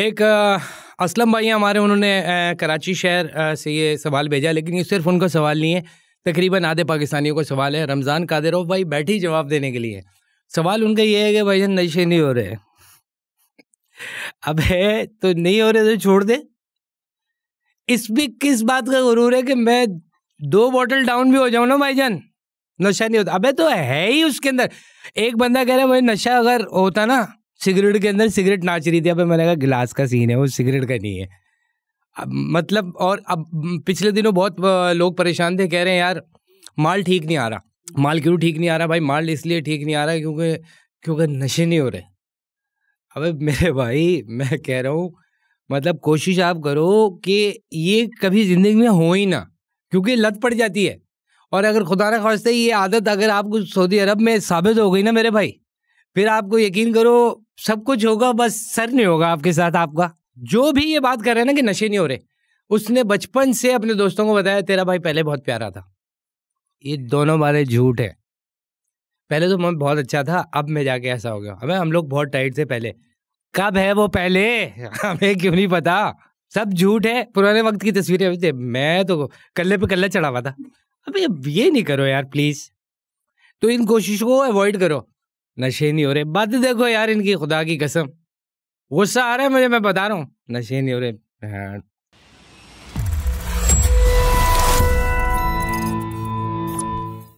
एक असलम भाई हमारे उन्होंने कराची शहर से ये सवाल भेजा लेकिन ये सिर्फ उनका सवाल नहीं है तकरीबन आधे पाकिस्तानियों का सवाल है रमज़ान कादिरोव भाई बैठे ही जवाब देने के लिए सवाल उनका ये है कि भाई नशे नहीं हो रहे अब है तो नहीं हो रहे तो छोड़ दे इस भी किस बात का गुरूर है कि मैं दो बॉटल डाउन भी हो जाऊँ ना भाई जान नशा नहीं होता अबे तो है ही उसके अंदर एक बंदा कह रहा है भाई नशा अगर होता ना सिगरेट के अंदर सिगरेट नाच रही थी अब मैंने कहा गिलास का सीन है वो सिगरेट का नहीं है अब मतलब और अब पिछले दिनों बहुत लोग परेशान थे कह रहे हैं यार माल ठीक नहीं आ रहा माल क्यों ठीक नहीं आ रहा भाई माल इसलिए ठीक नहीं आ रहा क्योंकि क्योंकि नशे नहीं हो रहे अबे मेरे भाई मैं कह रहा हूँ मतलब कोशिश आप करो कि ये कभी ज़िंदगी में हो ही ना क्योंकि लत पड़ जाती है और अगर खुदा ना खास्ते ये आदत अगर आप सऊदी अरब में साबित हो गई ना मेरे भाई फिर आपको यकीन करो सब कुछ होगा बस सर नहीं होगा आपके साथ आपका जो भी ये बात कर रहे हैं ना कि नशे नहीं हो रहे उसने बचपन से अपने दोस्तों को बताया तेरा भाई पहले बहुत प्यारा था ये दोनों बारे झूठ है पहले तो मैं बहुत अच्छा था अब मैं जाके ऐसा हो गया हमें हम लोग बहुत टाइट थे पहले कब है वो पहले हमें क्यों नहीं पता सब झूठ है पुराने वक्त की तस्वीरें मैं तो कल्ले पे कल्ला चढ़ा हुआ था अब ये नहीं करो यार प्लीज़ तो इन कोशिशों को अवॉइड करो नशे नहीं हो रहे बद देखो यार इनकी खुदा की कसम गुस्सा आ रहा है मुझे मैं बता रहा हूँ नशे नहीं हो रहे हाँ।